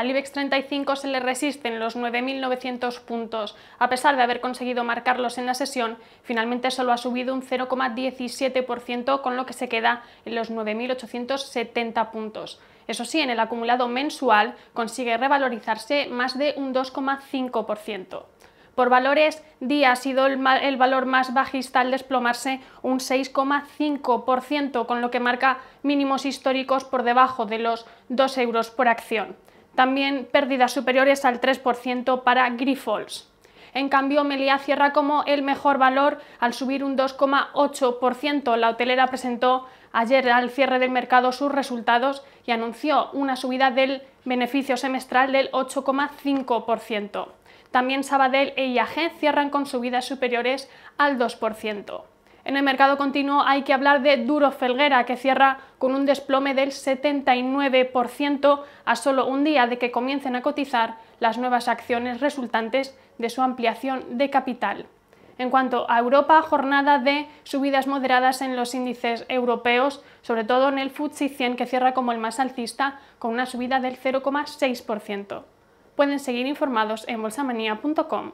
Al IBEX 35 se le resisten los 9.900 puntos. A pesar de haber conseguido marcarlos en la sesión, finalmente solo ha subido un 0,17%, con lo que se queda en los 9.870 puntos. Eso sí, en el acumulado mensual consigue revalorizarse más de un 2,5%. Por valores, día ha sido el, valor más bajista al desplomarse un 6,5%, con lo que marca mínimos históricos por debajo de los 2 euros por acción. También pérdidas superiores al 3% para Grifols. En cambio, Meliá cierra como el mejor valor al subir un 2,8%. La hotelera presentó ayer al cierre del mercado sus resultados y anunció una subida del beneficio semestral del 8,5%. También Sabadell e IAG cierran con subidas superiores al 2%. En el mercado continuo hay que hablar de Duro Felguera, que cierra con un desplome del 79% a solo un día de que comiencen a cotizar las nuevas acciones resultantes de su ampliación de capital. En cuanto a Europa, jornada de subidas moderadas en los índices europeos, sobre todo en el FTSE 100 que cierra como el más alcista con una subida del 0,6%. Pueden seguir informados en bolsamanía.com.